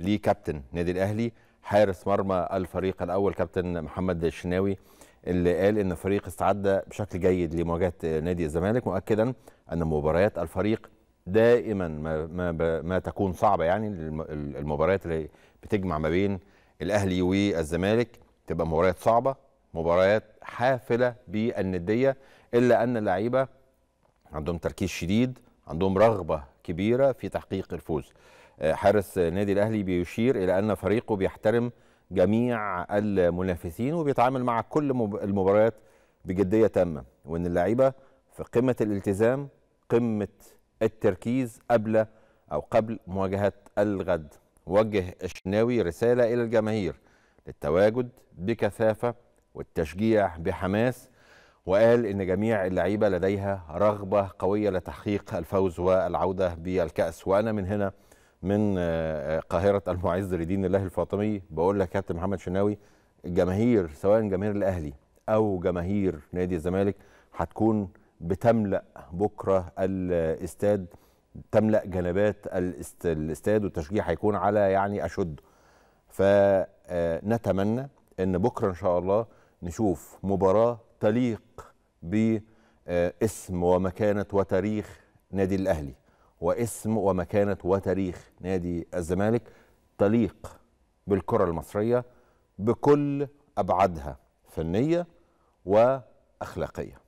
لكابتن نادي الاهلي حارس مرمى الفريق الاول كابتن محمد الشناوي اللي قال ان الفريق استعد بشكل جيد لمواجهه نادي الزمالك مؤكدا ان مباريات الفريق دائما ما ما, ما تكون صعبه يعني المباريات اللي بتجمع ما بين الاهلي والزمالك تبقى مباريات صعبه مباريات حافله بالنديه الا ان اللعيبه عندهم تركيز شديد عندهم رغبة كبيرة في تحقيق الفوز آه، حارس النادي الأهلي بيشير إلى أن فريقه بيحترم جميع المنافسين وبيتعامل مع كل المباريات بجدية تامة وأن اللعيبة في قمة الالتزام قمة التركيز قبل أو قبل مواجهة الغد وجه الشناوي رسالة إلى الجماهير للتواجد بكثافة والتشجيع بحماس وقال ان جميع اللعيبه لديها رغبه قويه لتحقيق الفوز والعوده بالكاس وانا من هنا من آه، قاهره المعز لدين الله الفاطمي بقول لك كابتن محمد شناوي الجماهير سواء جماهير الاهلي او جماهير نادي الزمالك هتكون بتملا بكره الاستاد تملا جنبات الاستاد والتشجيع هيكون على يعني اشد فنتمنى ان بكره ان شاء الله نشوف مباراه تليق باسم ومكانة وتاريخ نادي الأهلي واسم ومكانة وتاريخ نادي الزمالك تليق بالكرة المصرية بكل أبعادها فنية وأخلاقية